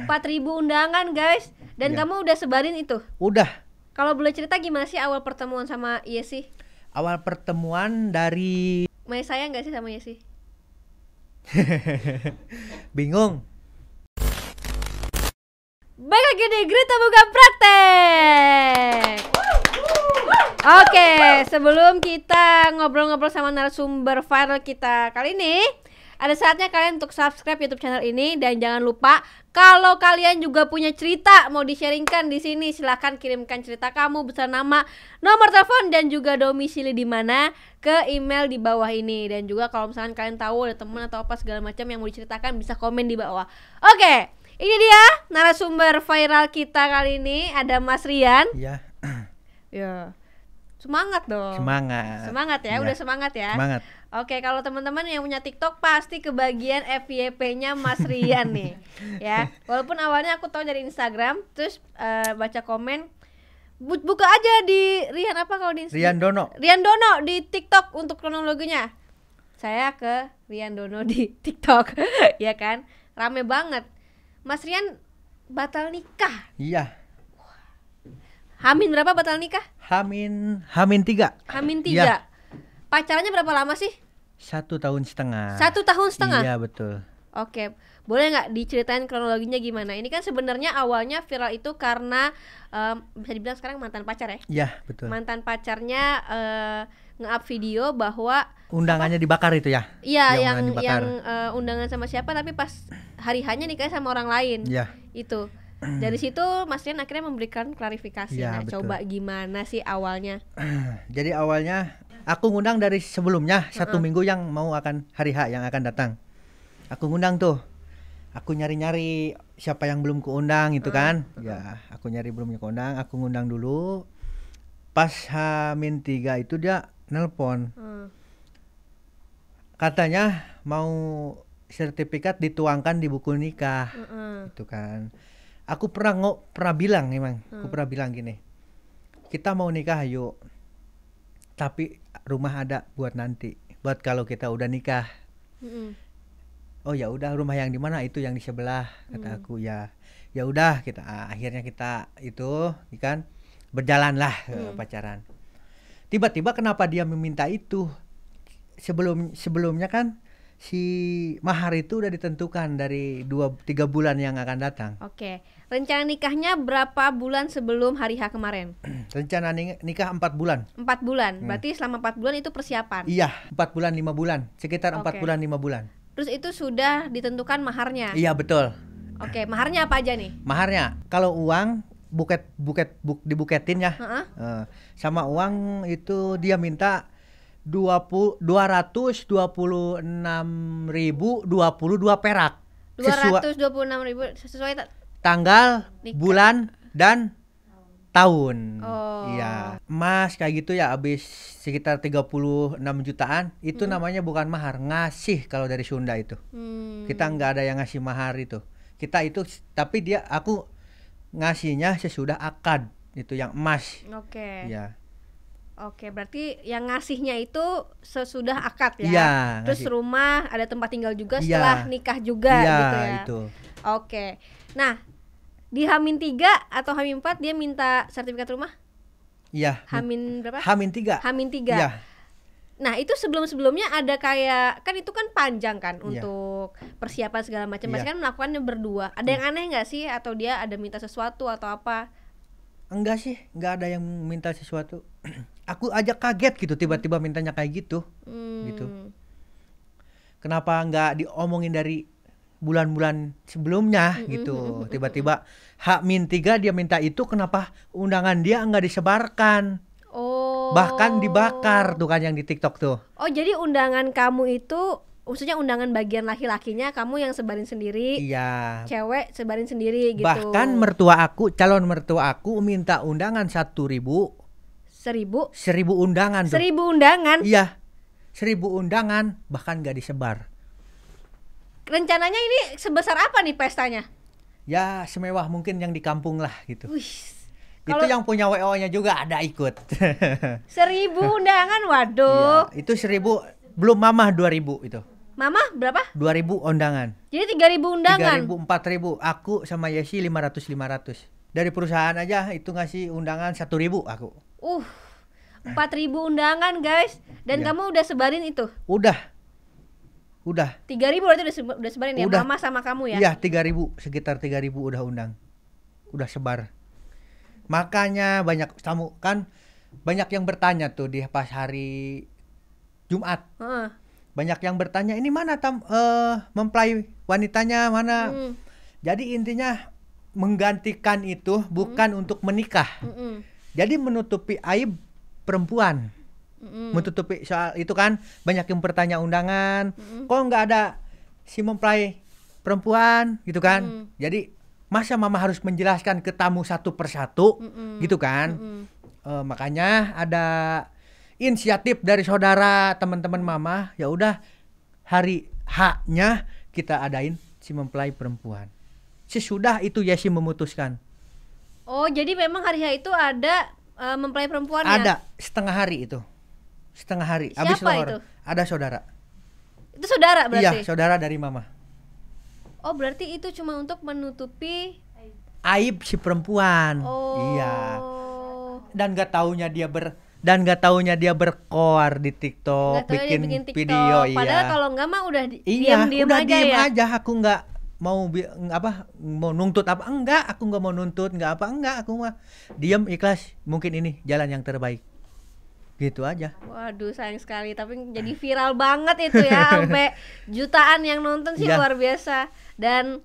ribu undangan guys dan ya. kamu udah sebarin itu udah kalau boleh cerita gimana sih awal pertemuan sama Yesi awal pertemuan dari Maya saya nggak sih sama Yesi bingung Baik lagi di Grita Buka Praktek Oke, okay, sebelum kita ngobrol-ngobrol sama narasumber viral kita kali ini ada saatnya kalian untuk subscribe YouTube channel ini dan jangan lupa kalau kalian juga punya cerita mau di-sharingkan di sini, silahkan kirimkan cerita kamu besar nama, nomor telepon dan juga domisili di mana ke email di bawah ini dan juga kalau misalkan kalian tahu ada teman atau apa segala macam yang mau diceritakan bisa komen di bawah. Oke, okay, ini dia narasumber viral kita kali ini ada Mas Rian. Iya. Ya. Semangat dong. Semangat. Semangat ya, ya. udah semangat ya. Semangat. Oke, kalau teman-teman yang punya TikTok pasti kebagian FYP-nya Mas Rian nih. ya. Walaupun awalnya aku tahu dari Instagram, terus uh, baca komen buka aja di Rian apa kalau di Instagram? Rian Dono. Rian Dono di TikTok untuk kronologinya. Saya ke Rian Dono di TikTok, ya kan? Rame banget. Mas Rian batal nikah. Iya. Hamin berapa batal nikah? Hamin Hamin tiga. Hamin tiga. Ya. Pacarannya berapa lama sih? Satu tahun setengah. Satu tahun setengah. Iya betul. Oke, boleh nggak diceritain kronologinya gimana? Ini kan sebenarnya awalnya viral itu karena um, bisa dibilang sekarang mantan pacar ya? Iya betul. Mantan pacarnya uh, nge-up video bahwa undangannya apa? dibakar itu ya? Iya, iya yang yang, yang uh, eh, undangan sama siapa tapi pas hari hanya nikah sama orang lain. Iya. Itu dari situ Mas Rian akhirnya memberikan klarifikasi. Ya, nah, coba gimana sih awalnya? Jadi awalnya aku ngundang dari sebelumnya uh-uh. satu minggu yang mau akan hari H yang akan datang. Aku ngundang tuh. Aku nyari-nyari siapa yang belum keundang itu uh, kan. Betul. Ya, aku nyari belum keundang, aku ngundang dulu. Pas H-3 itu dia nelpon. Uh. Katanya mau sertifikat dituangkan di buku nikah. Uh-uh. Gitu kan aku pernah ngo, pernah bilang memang hmm. aku pernah bilang gini kita mau nikah yuk tapi rumah ada buat nanti buat kalau kita udah nikah hmm. oh ya udah rumah yang di mana itu yang di sebelah kata hmm. aku ya ya udah kita ah, akhirnya kita itu ikan ya berjalanlah hmm. Eh, pacaran tiba-tiba kenapa dia meminta itu sebelum sebelumnya kan si mahar itu udah ditentukan dari dua tiga bulan yang akan datang. Oke, rencana nikahnya berapa bulan sebelum hari H kemarin? rencana nikah empat bulan. Empat bulan, hmm. berarti selama empat bulan itu persiapan. Iya, empat bulan lima bulan, sekitar empat bulan lima bulan. Terus itu sudah ditentukan maharnya? Iya betul. Oke, maharnya apa aja nih? Maharnya, kalau uang buket buket buk dibuketin ya, uh -huh. Eh, sama uang itu dia minta puluh dua perak. 226.000 sesuai tanggal, nikah. bulan dan tahun. Oh. Iya. Emas kayak gitu ya habis sekitar 36 jutaan, itu hmm. namanya bukan mahar, ngasih kalau dari Sunda itu. Hmm. Kita nggak ada yang ngasih mahar itu. Kita itu tapi dia aku ngasihnya sesudah akad itu yang emas. Oke. Okay. Iya. Oke, berarti yang ngasihnya itu sesudah akad ya. Iya. Terus ngasih. rumah, ada tempat tinggal juga ya. setelah nikah juga ya, gitu ya. itu. Oke. Nah, di Hamin 3 atau Hamin 4 dia minta sertifikat rumah? Iya. Hamin berapa? Hamin 3. Hamin 3. Iya. Nah, itu sebelum-sebelumnya ada kayak kan itu kan panjang kan ya. untuk persiapan segala macam. Pasti Masih iya. kan melakukannya berdua. Ada yang aneh nggak sih atau dia ada minta sesuatu atau apa? Enggak sih, enggak ada yang minta sesuatu. aku aja kaget gitu tiba-tiba mintanya kayak gitu hmm. gitu kenapa nggak diomongin dari bulan-bulan sebelumnya hmm, hmm, gitu hmm, tiba-tiba hak min tiga dia minta itu kenapa undangan dia nggak disebarkan oh bahkan dibakar tuh kan yang di TikTok tuh oh jadi undangan kamu itu maksudnya undangan bagian laki-lakinya kamu yang sebarin sendiri iya cewek sebarin sendiri gitu bahkan mertua aku calon mertua aku minta undangan satu ribu Seribu? Seribu undangan. Tuh. Seribu undangan? Iya, seribu undangan bahkan gak disebar. Rencananya ini sebesar apa nih pestanya? Ya semewah mungkin yang di kampung lah gitu. Wih, kalau... Itu yang punya WO-nya juga ada ikut. seribu undangan, waduh. Iya, itu seribu, belum mamah dua ribu itu. Mamah berapa? Dua ribu undangan. Jadi tiga ribu undangan? Tiga ribu, empat ribu. Aku sama Yesi lima ratus, lima ratus. Dari perusahaan aja itu ngasih undangan satu ribu aku. Uh, 4000 undangan, guys. Dan ya. kamu udah sebarin itu? Udah. Udah. 3000 berarti udah, udah sebarin ya? udah. ya mama sama kamu ya? Iya, 3000, sekitar 3000 udah undang. Udah sebar. Makanya banyak tamu kan banyak yang bertanya tuh di pas hari Jumat. Hmm. Banyak yang bertanya, ini mana tam uh, mempelai wanitanya mana? Hmm. Jadi intinya menggantikan itu bukan hmm. untuk menikah. Hmm -mm jadi menutupi aib perempuan. Mm. Menutupi soal itu kan banyak yang bertanya undangan, mm. kok nggak ada si mempelai perempuan gitu kan. Mm. Jadi masa mama harus menjelaskan ke tamu satu persatu mm gitu kan. Mm uh, makanya ada inisiatif dari saudara teman-teman mama ya udah hari haknya kita adain si mempelai perempuan sesudah itu Yesi memutuskan Oh, jadi memang hari itu ada uh, mempelai perempuan ya? Ada setengah hari itu. Setengah hari Siapa Abis itu? Ada saudara. Itu saudara berarti? Iya, saudara dari mama. Oh, berarti itu cuma untuk menutupi aib si perempuan. Iya. Oh. Iya. Dan gak taunya dia ber dan gak taunya dia berkor di TikTok, bikin, bikin TikTok. video. Padahal iya. kalau nggak mah udah di, iya, diam-diam udah aja diem ya. aja. Aku nggak mau apa mau nuntut apa enggak aku nggak mau nuntut nggak apa enggak aku mah diam ikhlas mungkin ini jalan yang terbaik gitu aja waduh sayang sekali tapi jadi viral banget itu ya sampai jutaan yang nonton sih ya. luar biasa dan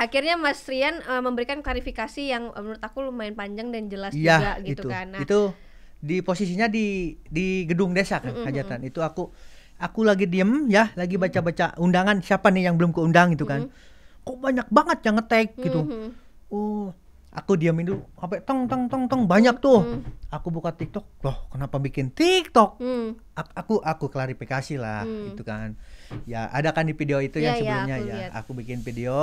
akhirnya Mas Rian uh, memberikan klarifikasi yang menurut aku lumayan panjang dan jelas ya, juga gitu kan nah, itu di posisinya di di gedung desa kan mm -hmm. hajatan itu aku aku lagi diem ya lagi baca-baca undangan siapa nih yang belum keundang gitu kan mm -hmm kok banyak banget yang ngetek gitu mm-hmm. oh aku diamin dulu sampai tong tong tong tong banyak tuh mm. aku buka TikTok loh kenapa bikin TikTok mm. A- aku aku klarifikasi lah mm. itu kan ya ada kan di video itu yeah, yang ya, ya, sebelumnya yeah, aku ya lihat. aku bikin video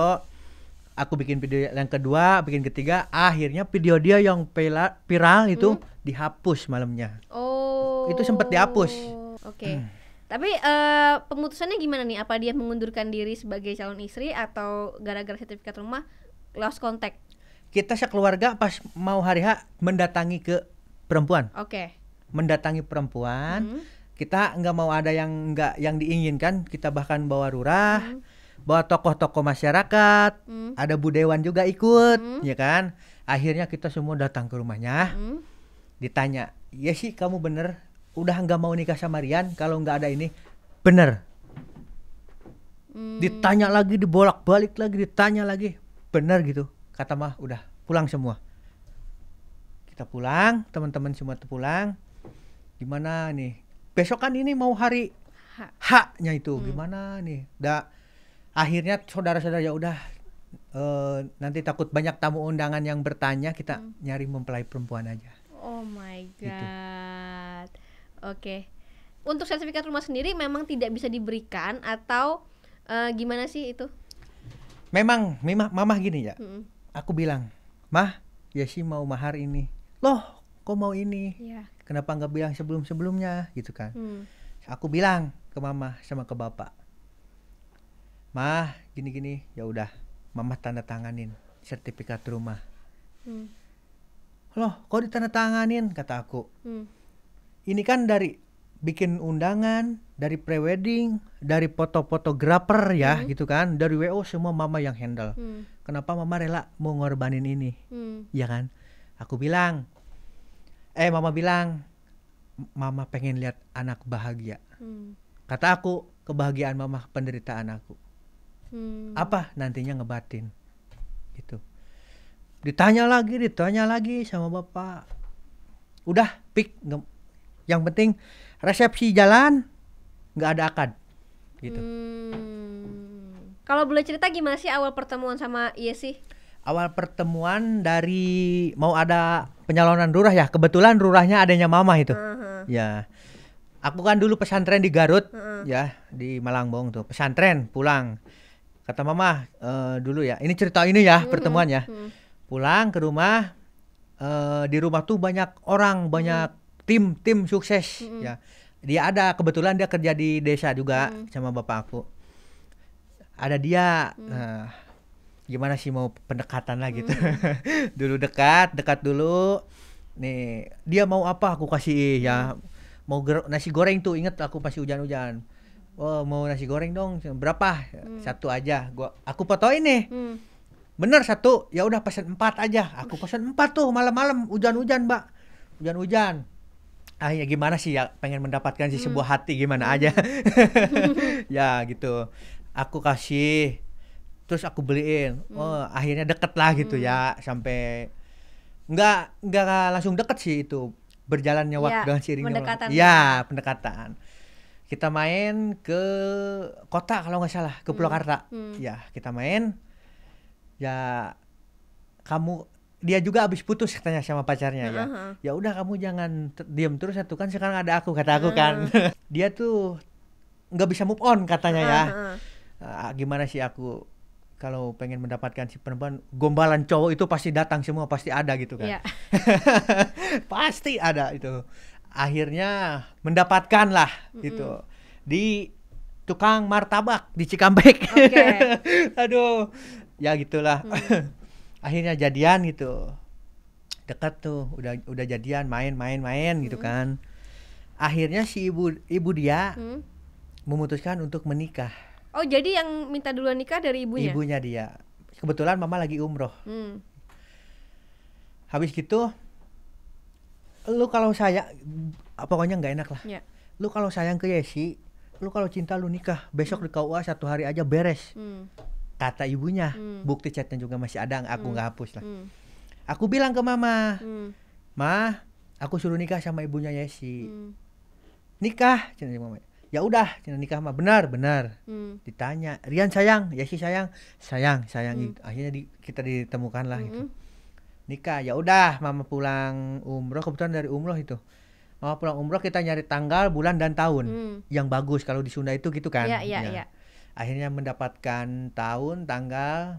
aku bikin video yang kedua bikin ketiga akhirnya video dia yang viral itu mm. dihapus malamnya oh itu sempat dihapus oke okay. hmm tapi uh, pemutusannya gimana nih? Apa dia mengundurkan diri sebagai calon istri atau gara-gara sertifikat rumah lost contact? Kita sekeluarga pas mau hari H mendatangi ke perempuan. Oke. Okay. Mendatangi perempuan. Hmm. Kita nggak mau ada yang nggak yang diinginkan. Kita bahkan bawa lurah, hmm. bawa tokoh-tokoh masyarakat, hmm. ada budewan juga ikut, hmm. ya kan? Akhirnya kita semua datang ke rumahnya. Hmm. Ditanya, "Ya sih kamu bener udah nggak mau nikah sama Rian kalau nggak ada ini bener hmm. ditanya lagi dibolak balik lagi ditanya lagi bener gitu kata mah udah pulang semua kita pulang teman-teman semua tuh pulang gimana nih besok kan ini mau hari haknya itu hmm. gimana nih dah akhirnya saudara-saudara ya udah e, nanti takut banyak tamu undangan yang bertanya kita hmm. nyari mempelai perempuan aja oh my gitu. god gitu Oke. Untuk sertifikat rumah sendiri memang tidak bisa diberikan atau uh, gimana sih itu? Memang, memang mamah gini ya. Hmm. Aku bilang, "Mah, ya sih mau mahar ini." Loh, kok mau ini? Yeah. Kenapa nggak bilang sebelum-sebelumnya gitu kan? Mm. Aku bilang ke mama sama ke bapak. Mah, gini-gini, ya udah. mamah tanda tanganin sertifikat rumah. Mm. Loh, kok tanganin kata aku. Mm ini kan dari bikin undangan, dari prewedding, dari foto-fotografer ya hmm. gitu kan, dari WO semua mama yang handle. Hmm. Kenapa mama rela mau ngorbanin ini? Hmm. Ya kan? Aku bilang eh mama bilang mama pengen lihat anak bahagia. Hmm. Kata aku, kebahagiaan mama penderitaan aku. Hmm. Apa nantinya ngebatin? Gitu. Ditanya lagi, ditanya lagi sama bapak. Udah, pik yang penting resepsi jalan nggak ada akad gitu. Hmm. Kalau boleh cerita gimana sih awal pertemuan sama iya sih? Awal pertemuan dari mau ada penyalonan lurah ya. Kebetulan lurahnya adanya mama itu. Uh -huh. Ya. Aku kan dulu pesantren di Garut uh -huh. ya, di Malangbong tuh. Pesantren pulang. Kata mama uh, dulu ya. Ini cerita ini ya uh hmm, -huh. pertemuannya. Uh hmm. -huh. Pulang ke rumah uh, di rumah tuh banyak orang, banyak tim tim sukses mm-hmm. ya dia ada kebetulan dia kerja di desa juga mm sama bapak aku ada dia mm uh, gimana sih mau pendekatan lah gitu mm dulu dekat dekat dulu nih dia mau apa aku kasih ya. mm ya mau nasi goreng tuh inget aku pasti hujan-hujan oh mau nasi goreng dong berapa mm. satu aja gua aku fotoin nih mm. bener satu ya udah pesan empat aja aku pesen empat tuh malam-malam hujan-hujan mbak hujan-hujan ah ya gimana sih ya pengen mendapatkan si sebuah hmm. hati gimana aja ya gitu aku kasih terus aku beliin hmm. oh akhirnya deket lah gitu ya, hmm. ya sampai nggak nggak langsung deket sih itu berjalannya ya, waktu ya, dengan si pendekatan ya pendekatan kita main ke kota kalau nggak salah ke hmm. Purwakarta hmm. hmm. ya kita main ya kamu dia juga habis putus katanya sama pacarnya ya. Uh-huh. Ya udah kamu jangan diam terus satu kan sekarang ada aku kata aku uh-huh. kan. dia tuh nggak bisa move on katanya uh-huh. ya. Uh, gimana sih aku kalau pengen mendapatkan si perempuan gombalan cowok itu pasti datang semua pasti ada gitu kan. Yeah. pasti ada itu. Akhirnya mendapatkan lah mm itu di tukang martabak di Cikampek. Okay. Aduh, ya gitulah. Hmm akhirnya jadian gitu dekat tuh udah udah jadian main main main gitu hmm. gitu kan akhirnya si ibu ibu dia hmm. memutuskan untuk menikah oh jadi yang minta duluan nikah dari ibunya ibunya dia kebetulan mama lagi umroh hmm. habis gitu lu kalau saya pokoknya nggak enak lah yeah. lu kalau sayang ke Yesi lu kalau cinta lu nikah besok hmm. di KUA satu hari aja beres hmm kata ibunya hmm. bukti chatnya juga masih ada aku hmm. nggak hmm. hapus lah hmm. aku bilang ke mama hmm. mah aku suruh nikah sama ibunya Yesi hmm. nikah cina mama ya udah cina nikah mah benar benar hmm. ditanya Rian sayang Yesi sayang sayang sayang hmm. gitu. akhirnya di, kita ditemukan lah gitu. hmm. gitu nikah ya udah mama pulang umroh kebetulan dari umroh itu mama pulang umroh kita nyari tanggal bulan dan tahun hmm. yang bagus kalau di Sunda itu gitu kan iya, iya, ya, ya, ya. ya akhirnya mendapatkan tahun tanggal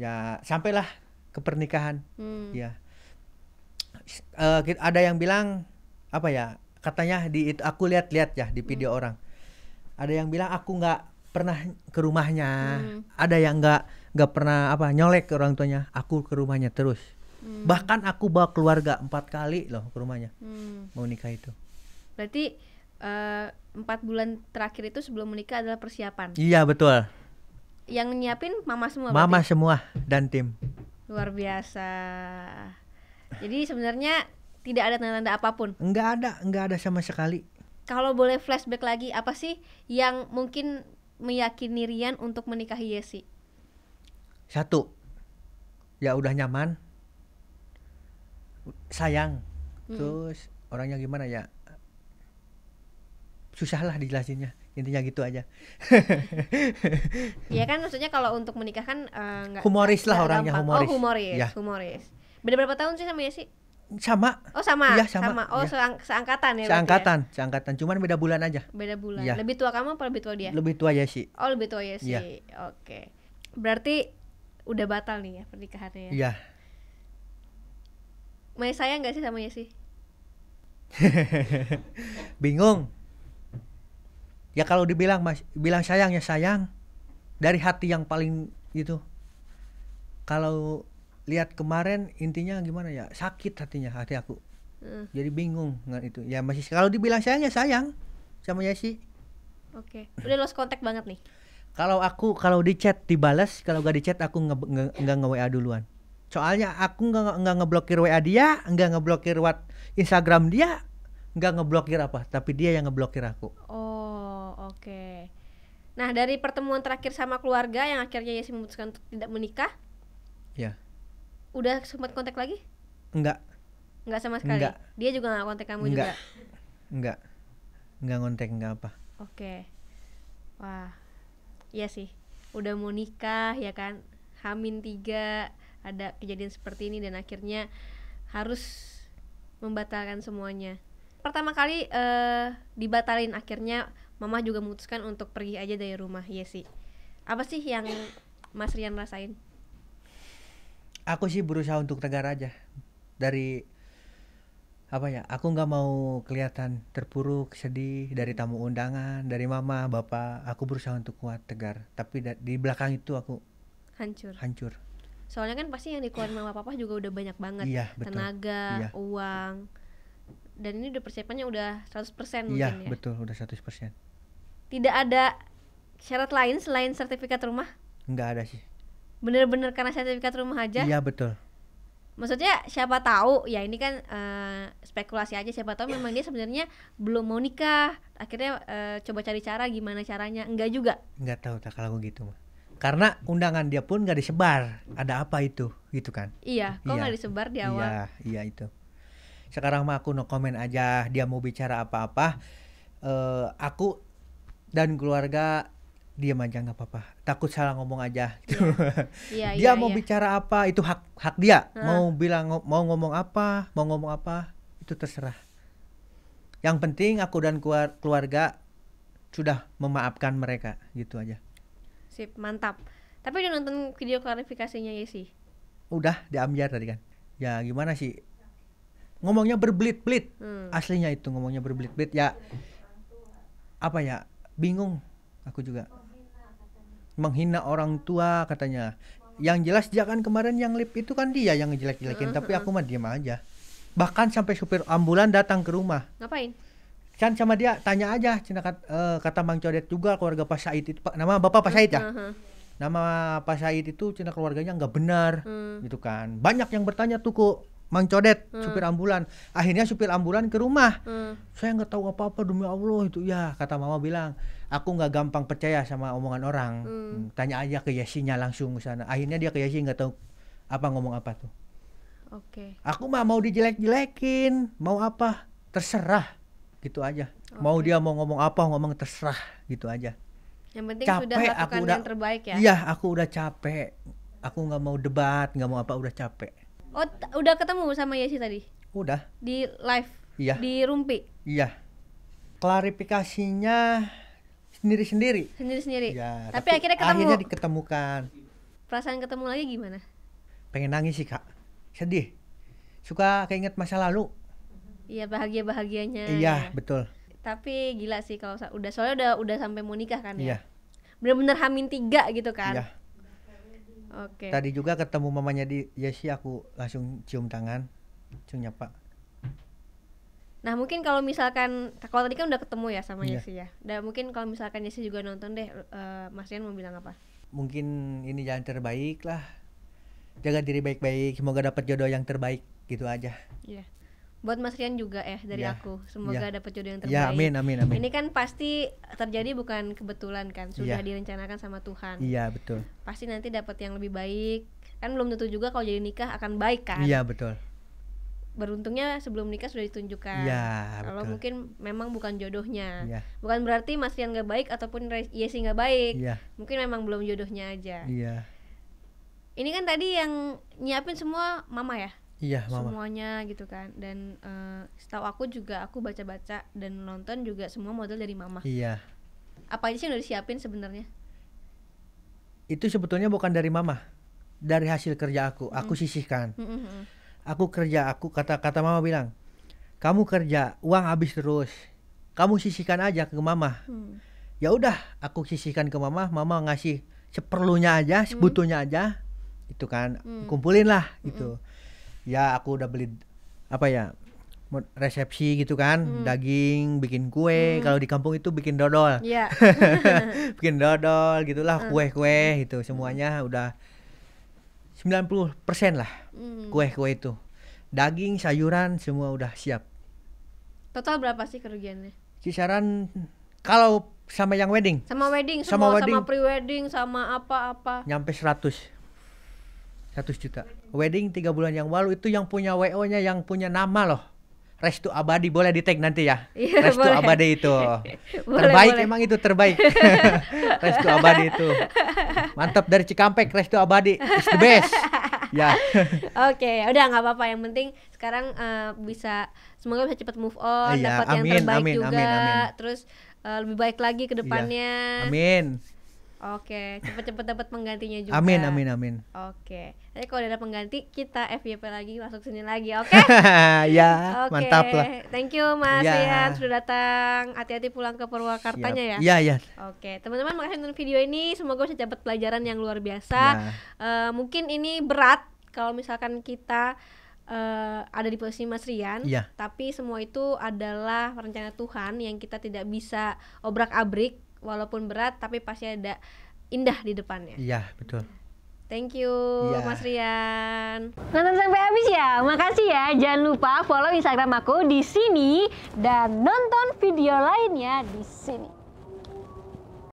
ya sampailah ke pernikahan hmm. ya uh, ada yang bilang apa ya katanya di aku lihat-lihat ya di video hmm. orang ada yang bilang aku nggak pernah ke rumahnya hmm. ada yang nggak nggak pernah apa nyolek ke orang tuanya aku ke rumahnya terus hmm. bahkan aku bawa keluarga empat kali loh ke rumahnya hmm. mau nikah itu berarti Eh, empat uh, bulan terakhir itu sebelum menikah adalah persiapan. Iya betul. Yang nyiapin mama semua. Mama berarti? semua dan tim. Luar biasa. Jadi sebenarnya tidak ada tanda-tanda apapun. Enggak ada, enggak ada sama sekali. Kalau boleh flashback lagi, apa sih yang mungkin meyakini Rian untuk menikahi Yesi? Satu, ya udah nyaman, sayang, -hmm. terus orangnya gimana ya? susah lah dijelasinnya intinya gitu aja ya kan maksudnya kalau untuk menikah kan uh, eh, gak, humoris lah orangnya gampang. humoris oh humoris ya. humoris beda berapa tahun sih sama sih sama oh sama ya, sama. sama oh ya. seang, seangkatan ya, ya? seangkatan ya? seangkatan cuman beda bulan aja beda bulan ya. lebih tua kamu apa lebih tua dia lebih tua ya sih oh lebih tua ya sih ya. oke berarti udah batal nih ya pernikahannya ya, ya. Maya sayang gak sih sama Yesi? Bingung ya kalau dibilang mas bilang sayang ya sayang dari hati yang paling gitu kalau lihat kemarin intinya gimana ya sakit hatinya hati aku mm. jadi bingung dengan itu ya masih kalau dibilang sayang ya sayang sama Yesi oke okay. udah lost kontak banget nih kalau aku kalau di chat dibalas kalau gak di chat aku nggak nge, nge, nge WA duluan soalnya aku nggak nggak ngeblokir WA dia nggak ngeblokir wat Instagram dia nggak ngeblokir apa tapi dia yang ngeblokir aku oh oke. Okay. Nah, dari pertemuan terakhir sama keluarga yang akhirnya Yesi memutuskan untuk tidak menikah? Ya. Udah sempat kontak lagi? Enggak. Enggak sama sekali. Enggak. Dia juga enggak kontak kamu enggak. juga. Enggak. Enggak kontak enggak apa. Oke. Okay. Wah. Iya sih. Udah mau nikah ya kan. Hamin tiga ada kejadian seperti ini dan akhirnya harus membatalkan semuanya. Pertama kali uh, dibatalin akhirnya mama juga memutuskan untuk pergi aja dari rumah ya sih apa sih yang Mas Rian rasain aku sih berusaha untuk tegar aja dari apa ya aku nggak mau kelihatan terpuruk sedih dari tamu undangan dari mama bapak aku berusaha untuk kuat tegar tapi di belakang itu aku hancur hancur soalnya kan pasti yang dikeluarin mama papa juga udah banyak banget iya, tenaga iya. uang dan ini udah persiapannya udah 100% iya, mungkin iya, ya betul udah 100% tidak ada syarat lain selain sertifikat rumah? Enggak ada sih. Bener-bener karena sertifikat rumah aja? Iya betul. Maksudnya siapa tahu ya ini kan uh, spekulasi aja siapa tahu memang dia sebenarnya belum mau nikah akhirnya uh, coba cari cara gimana caranya enggak juga enggak tahu tak kalau gitu mah karena undangan dia pun nggak disebar ada apa itu gitu kan iya kok iya. nggak disebar di iya, awal iya iya itu sekarang mah aku no komen aja dia mau bicara apa-apa uh, aku dan keluarga dia aja nggak apa-apa takut salah ngomong aja yeah. Gitu. Iya, yeah, dia yeah, mau yeah. bicara apa itu hak hak dia huh? mau bilang mau ngomong apa mau ngomong apa itu terserah yang penting aku dan keluarga sudah memaafkan mereka gitu aja sip mantap tapi udah nonton video klarifikasinya ya sih udah diambil tadi kan ya gimana sih ngomongnya berbelit-belit hmm. aslinya itu ngomongnya berbelit-belit ya apa ya bingung aku juga menghina orang tua katanya yang jelas dia kan kemarin yang lip itu kan dia yang ngejelek-jelekin tapi aku mah diam aja bahkan sampai supir ambulan datang ke rumah ngapain kan sama dia tanya aja cina kat, uh, kata Mang Codet juga keluarga Pak Said itu nama bapak Pak Said ya uh-huh. nama Pak Said itu cina keluarganya nggak benar hmm. gitu kan banyak yang bertanya tuh kok Codet, hmm. supir ambulan. Akhirnya supir ambulan ke rumah. Hmm. Saya nggak tahu apa-apa demi Allah itu. Ya, kata mama bilang, aku nggak gampang percaya sama omongan orang. Hmm. hmm tanya aja ke Yasinya langsung ke sana. Akhirnya dia ke Yesi nggak tahu apa ngomong apa tuh. Oke. Okay. Aku mah mau dijelek-jelekin, mau apa? Terserah. Gitu aja. Okay. Mau dia mau ngomong apa, ngomong terserah gitu aja. Yang penting capek, sudah lakukan aku udah, yang terbaik ya. Iya, aku udah capek. Aku nggak mau debat, nggak mau apa, udah capek Oh, udah ketemu sama Yesi tadi? Udah. Di live? Iya. Di Rumpi? Iya. Klarifikasinya sendiri-sendiri. Sendiri-sendiri. Ya, tapi, tapi akhirnya ketemu. Akhirnya diketemukan. Perasaan ketemu lagi gimana? Pengen nangis sih, Kak. Sedih. Suka keinget masa lalu. Iya, bahagia-bahagianya. Iya, betul. Tapi gila sih kalau udah soalnya udah udah sampai mau nikah kan ya. Iya. Bener-bener hamin tiga gitu kan. Iya Okay. Tadi juga ketemu mamanya di Yesi aku langsung cium tangan, ciumnya Pak Nah mungkin kalau misalkan kalau tadi kan udah ketemu ya sama yeah. Yesi ya. Dan nah, mungkin kalau misalkan Yesi juga nonton deh, uh, Mas Rian mau bilang apa? Mungkin ini jalan terbaik lah. Jaga diri baik-baik, semoga dapat jodoh yang terbaik gitu aja. Iya buat Mas Rian juga eh dari yeah. aku. Semoga yeah. dapat jodoh yang iya, terbaik. Ya, amin amin amin. Ini kan pasti terjadi bukan kebetulan kan, sudah yeah. direncanakan sama Tuhan. Iya, betul. Pasti nanti dapat yang lebih baik. Kan belum tentu juga kalau jadi nikah akan baik kan? Iya, betul. Beruntungnya sebelum nikah sudah ditunjukkan. Iya, Kalau mungkin memang bukan jodohnya. Yeah. Bukan berarti Mas Rian nggak baik ataupun Yesi iya nggak baik. Yeah. Mungkin memang belum jodohnya aja. Iya. Ini kan tadi yang nyiapin semua mama ya? iya, mama. semuanya gitu kan dan uh, setahu aku juga aku baca-baca dan nonton juga semua model dari mama iya apa aja sih yang udah disiapin sebenarnya itu sebetulnya bukan dari mama dari hasil kerja aku aku sisihkan hmm, -hmm. aku kerja aku kata kata mama bilang kamu kerja uang habis terus kamu sisihkan aja ke mama hmm. ya udah aku sisihkan ke mama mama ngasih seperlunya aja hmm. sebutuhnya aja itu kan hmm. kumpulin lah hmm. gitu hmm ya aku udah beli apa ya resepsi gitu kan hmm. daging bikin kue hmm. kalau di kampung itu bikin dodol yeah. bikin dodol gitulah hmm. kue kue gitu semuanya udah 90% lah hmm. kue kue itu daging sayuran semua udah siap total berapa sih kerugiannya kisaran kalau sama yang wedding sama wedding semua sama, wedding. sama pre wedding sama apa apa nyampe 100 100 juta. Wedding tiga bulan yang lalu itu yang punya WO-nya yang punya nama loh. Restu Abadi boleh di tag nanti ya. Iya, Restu boleh. Abadi itu. boleh, terbaik boleh. emang itu terbaik. Restu Abadi itu. Mantap dari Cikampek Restu Abadi it's the best. ya. Oke, okay, udah nggak apa-apa yang penting sekarang uh, bisa semoga bisa cepat move on, iya, dapat amin, yang terbaik amin, juga. Amin, amin. Terus uh, lebih baik lagi ke iya, depannya. Iya. Amin. Oke, cepet-cepet dapat penggantinya juga. Amin, amin, amin. Oke, nanti kalau ada pengganti kita FYP lagi masuk sini lagi, oke? Okay? ya, okay. mantap lah. Thank you Mas ya. sudah datang. Hati-hati pulang ke Purwakartanya Siap. ya. Iya, iya. Oke, teman-teman makasih nonton video ini. Semoga bisa dapat pelajaran yang luar biasa. Ya. Uh, mungkin ini berat kalau misalkan kita uh, ada di posisi Mas Rian, yeah. tapi semua itu adalah rencana Tuhan yang kita tidak bisa obrak-abrik walaupun berat tapi pasti ada indah di depannya. Iya, betul. Thank you yeah. Mas Rian. Nonton sampai habis ya. Makasih ya. Jangan lupa follow Instagram aku di sini dan nonton video lainnya di sini.